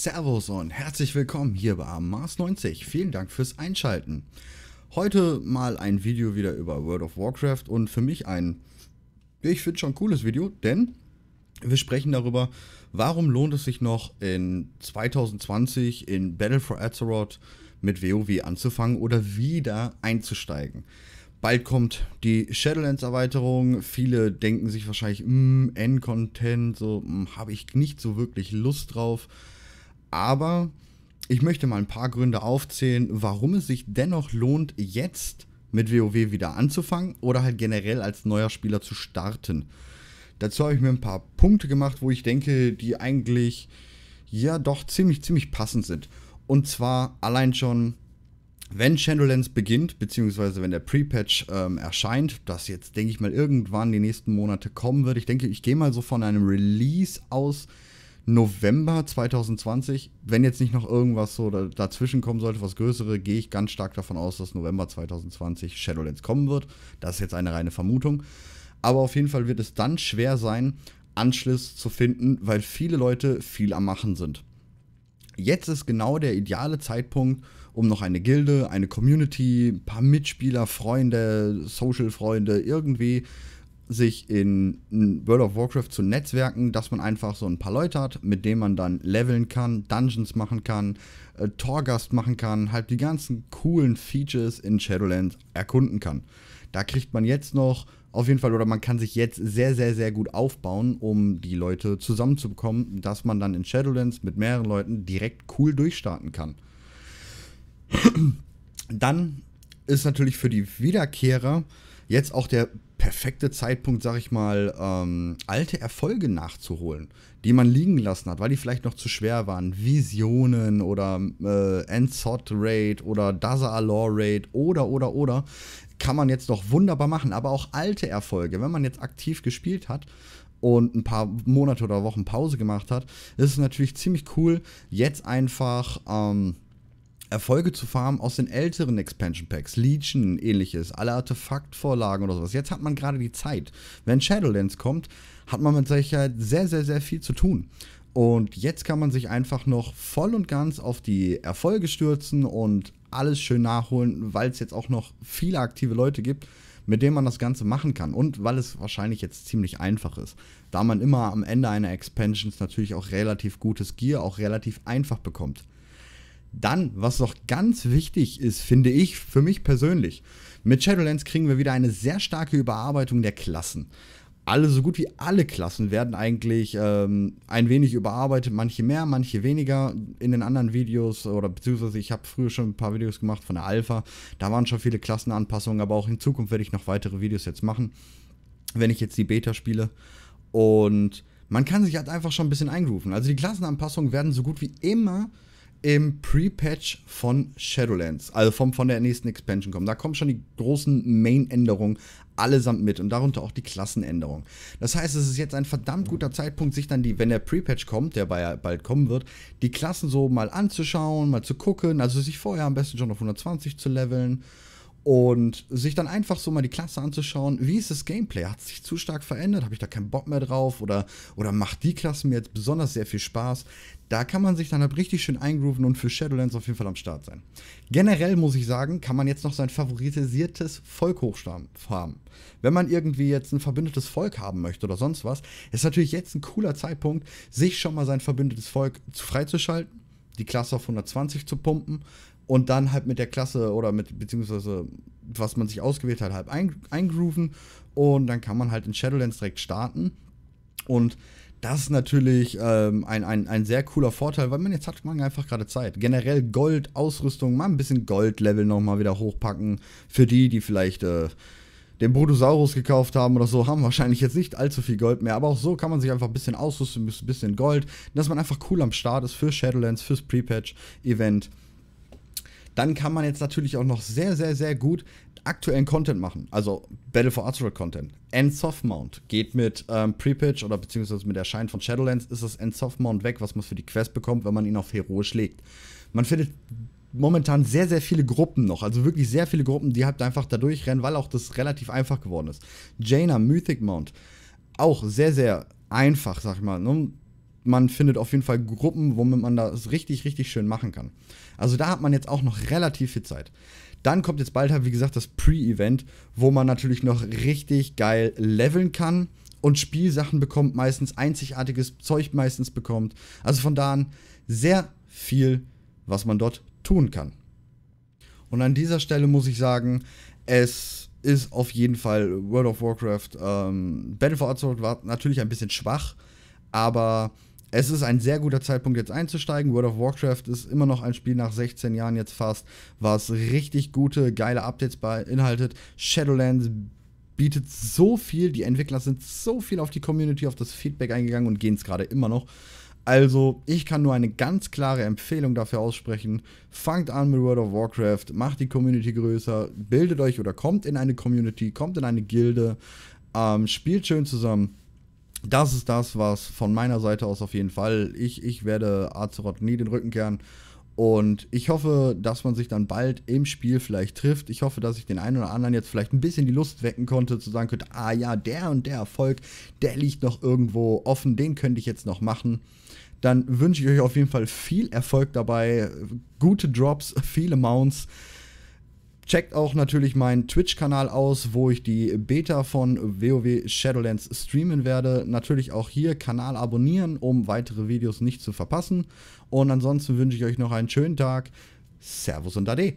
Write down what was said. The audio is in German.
Servus und herzlich willkommen hier bei Mars 90. Vielen Dank fürs Einschalten. Heute mal ein Video wieder über World of Warcraft und für mich ein, ich finde schon cooles Video, denn wir sprechen darüber, warum lohnt es sich noch in 2020 in Battle for Azeroth mit WoW anzufangen oder wieder einzusteigen. Bald kommt die Shadowlands-Erweiterung. Viele denken sich wahrscheinlich, hm, end content so hm, habe ich nicht so wirklich Lust drauf. Aber ich möchte mal ein paar Gründe aufzählen, warum es sich dennoch lohnt, jetzt mit WoW wieder anzufangen oder halt generell als neuer Spieler zu starten. Dazu habe ich mir ein paar Punkte gemacht, wo ich denke, die eigentlich ja doch ziemlich, ziemlich passend sind. Und zwar allein schon, wenn Shadowlands beginnt, beziehungsweise wenn der Pre-Patch ähm, erscheint, das jetzt, denke ich mal, irgendwann die nächsten Monate kommen wird. Ich denke, ich gehe mal so von einem Release aus, November 2020, wenn jetzt nicht noch irgendwas so dazwischen kommen sollte, was größere, gehe ich ganz stark davon aus, dass November 2020 Shadowlands kommen wird. Das ist jetzt eine reine Vermutung. Aber auf jeden Fall wird es dann schwer sein, Anschluss zu finden, weil viele Leute viel am Machen sind. Jetzt ist genau der ideale Zeitpunkt, um noch eine Gilde, eine Community, ein paar Mitspieler, Freunde, Social-Freunde, irgendwie sich in World of Warcraft zu netzwerken, dass man einfach so ein paar Leute hat, mit denen man dann leveln kann, Dungeons machen kann, äh, Torgast machen kann, halt die ganzen coolen Features in Shadowlands erkunden kann. Da kriegt man jetzt noch auf jeden Fall, oder man kann sich jetzt sehr, sehr, sehr gut aufbauen, um die Leute zusammenzubekommen, dass man dann in Shadowlands mit mehreren Leuten direkt cool durchstarten kann. dann ist natürlich für die Wiederkehrer jetzt auch der perfekte Zeitpunkt, sag ich mal, ähm, alte Erfolge nachzuholen, die man liegen lassen hat, weil die vielleicht noch zu schwer waren. Visionen oder äh, Enzot Raid oder Daza Law Raid oder, oder, oder. Kann man jetzt noch wunderbar machen, aber auch alte Erfolge, wenn man jetzt aktiv gespielt hat und ein paar Monate oder Wochen Pause gemacht hat, ist es natürlich ziemlich cool, jetzt einfach. Ähm, Erfolge zu farmen aus den älteren Expansion Packs, Legion, ähnliches, alle Artefaktvorlagen oder sowas. Jetzt hat man gerade die Zeit. Wenn Shadowlands kommt, hat man mit Sicherheit sehr, sehr, sehr viel zu tun. Und jetzt kann man sich einfach noch voll und ganz auf die Erfolge stürzen und alles schön nachholen, weil es jetzt auch noch viele aktive Leute gibt, mit denen man das Ganze machen kann. Und weil es wahrscheinlich jetzt ziemlich einfach ist. Da man immer am Ende einer Expansion natürlich auch relativ gutes Gear, auch relativ einfach bekommt. Dann, was noch ganz wichtig ist, finde ich, für mich persönlich, mit Shadowlands kriegen wir wieder eine sehr starke Überarbeitung der Klassen. Alle, so gut wie alle Klassen werden eigentlich ähm, ein wenig überarbeitet, manche mehr, manche weniger. In den anderen Videos oder beziehungsweise ich habe früher schon ein paar Videos gemacht von der Alpha, da waren schon viele Klassenanpassungen, aber auch in Zukunft werde ich noch weitere Videos jetzt machen, wenn ich jetzt die Beta spiele. Und man kann sich halt einfach schon ein bisschen eingrooven. Also die Klassenanpassungen werden so gut wie immer äh, im Pre-Patch von Shadowlands, also vom, von der nächsten Expansion kommen. Da kommen schon die großen Main-Änderungen allesamt mit und darunter auch die Klassenänderungen. Das heißt, es ist jetzt ein verdammt guter Zeitpunkt, sich dann die, wenn der Pre-Patch kommt, der bald kommen wird, die Klassen so mal anzuschauen, mal zu gucken, also sich vorher am besten schon auf 120 zu leveln und sich dann einfach so mal die Klasse anzuschauen, wie ist das Gameplay? Hat es sich zu stark verändert? Habe ich da keinen Bock mehr drauf? Oder, oder macht die Klasse mir jetzt besonders sehr viel Spaß? Da kann man sich dann halt richtig schön eingrooven und für Shadowlands auf jeden Fall am Start sein. Generell muss ich sagen, kann man jetzt noch sein favorisiertes Volk hochfarmen. Wenn man irgendwie jetzt ein verbündetes Volk haben möchte oder sonst was, ist natürlich jetzt ein cooler Zeitpunkt, sich schon mal sein verbündetes Volk freizuschalten die Klasse auf 120 zu pumpen und dann halt mit der Klasse oder mit, beziehungsweise was man sich ausgewählt hat, halt ein, eingrooven und dann kann man halt in Shadowlands direkt starten. Und das ist natürlich ähm, ein, ein, ein sehr cooler Vorteil, weil man jetzt hat man einfach gerade Zeit. Generell Gold, Ausrüstung, mal ein bisschen Gold-Level nochmal wieder hochpacken. Für die, die vielleicht äh, den Brutosaurus gekauft haben oder so, haben wahrscheinlich jetzt nicht allzu viel Gold mehr. Aber auch so kann man sich einfach ein bisschen ausrüsten, ein bisschen Gold. Dass man einfach cool am Start ist für Shadowlands, fürs Pre-Patch-Event dann kann man jetzt natürlich auch noch sehr, sehr, sehr gut aktuellen Content machen. Also Battle for Azeroth Content. End-Soft-Mount geht mit ähm, Pre-Pitch oder beziehungsweise mit Erscheinen von Shadowlands ist das End-Soft-Mount weg, was man für die Quest bekommt, wenn man ihn auf Heroisch legt. Man findet momentan sehr, sehr viele Gruppen noch. Also wirklich sehr viele Gruppen, die halt einfach da durchrennen, weil auch das relativ einfach geworden ist. Jaina, Mythic Mount, auch sehr, sehr einfach, sag ich mal. Ne? man findet auf jeden Fall Gruppen, womit man das richtig, richtig schön machen kann. Also da hat man jetzt auch noch relativ viel Zeit. Dann kommt jetzt bald, halt, wie gesagt, das Pre-Event, wo man natürlich noch richtig geil leveln kann und Spielsachen bekommt, meistens einzigartiges Zeug meistens bekommt. Also von da an sehr viel, was man dort tun kann. Und an dieser Stelle muss ich sagen, es ist auf jeden Fall World of Warcraft, ähm, Battle for Azeroth war natürlich ein bisschen schwach, aber es ist ein sehr guter Zeitpunkt, jetzt einzusteigen. World of Warcraft ist immer noch ein Spiel nach 16 Jahren jetzt fast, was richtig gute, geile Updates beinhaltet. Shadowlands bietet so viel, die Entwickler sind so viel auf die Community, auf das Feedback eingegangen und gehen es gerade immer noch. Also, ich kann nur eine ganz klare Empfehlung dafür aussprechen. Fangt an mit World of Warcraft, macht die Community größer, bildet euch oder kommt in eine Community, kommt in eine Gilde, ähm, spielt schön zusammen das ist das, was von meiner Seite aus auf jeden Fall. Ich, ich werde Azeroth nie den Rücken kehren. Und ich hoffe, dass man sich dann bald im Spiel vielleicht trifft. Ich hoffe, dass ich den einen oder anderen jetzt vielleicht ein bisschen die Lust wecken konnte, zu sagen könnte, ah ja, der und der Erfolg, der liegt noch irgendwo offen, den könnte ich jetzt noch machen. Dann wünsche ich euch auf jeden Fall viel Erfolg dabei, gute Drops, viele Mounts. Checkt auch natürlich meinen Twitch-Kanal aus, wo ich die Beta von WoW Shadowlands streamen werde. Natürlich auch hier Kanal abonnieren, um weitere Videos nicht zu verpassen. Und ansonsten wünsche ich euch noch einen schönen Tag. Servus und Ade.